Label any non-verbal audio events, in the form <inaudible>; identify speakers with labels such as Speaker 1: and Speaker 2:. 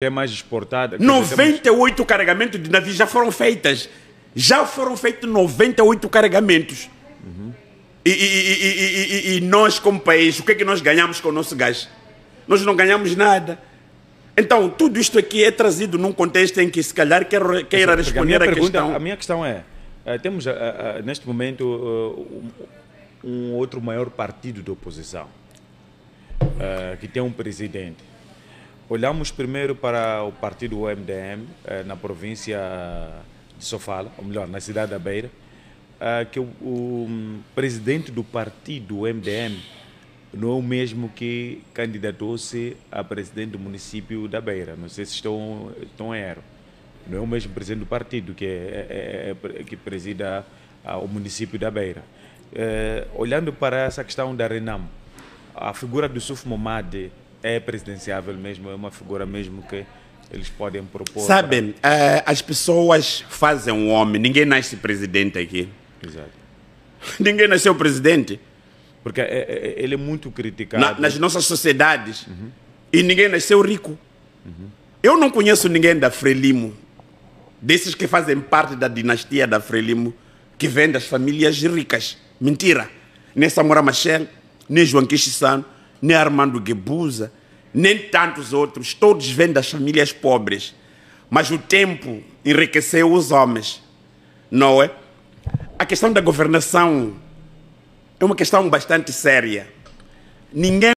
Speaker 1: é mais exportada. 98
Speaker 2: temos... É carregamentos de navios já foram feitas. Já foram feitos 98 carregamentos. Uhum. E, e, e, e, nós, como país, o que é que nós ganhamos com o nosso gás? Nós não ganhamos nada. Então, tudo isto aqui é trazido num contexto em que, se calhar, queira, queira responder a, minha a pergunta, questão. A
Speaker 1: minha questão é: eh, temos eh, eh, neste momento um outro maior partido de oposição que tem um presidente Olhamos primeiro para o partido MDM na província de Sofala, ou melhor, na cidade da Beira, que o, presidente do partido MDM não é o mesmo que candidatou-se a presidente do município da Beira. Não sei se estão, estão erro. Não é o mesmo presidente do partido que, é, é, que presida o município da Beira. olhando para essa questão da Renam, a figura do Suf Momade é presidenciável mesmo, é uma figura mesmo que eles podem propor. Sabem,
Speaker 2: para... uh, eh, as pessoas fazem um homem, ninguém nasce presidente aqui. Exato. <laughs> ninguém nasceu presidente. Porque é, é, é, ele é muito criticado. Na, nas nossas sociedades, uhum. e ninguém nasceu rico. Uhum. Eu não conheço ninguém da Frelimo, desses que fazem parte da dinastia da Frelimo, que vem das famílias ricas. Mentira. Nem Samora Machel, nem João Kishisano, nem Armando Guebuza, nem tantos outros, todos vêm das famílias pobres. Mas o tempo enriqueceu os homens, não é?
Speaker 1: A questão da governação é uma questão bastante séria. Ninguém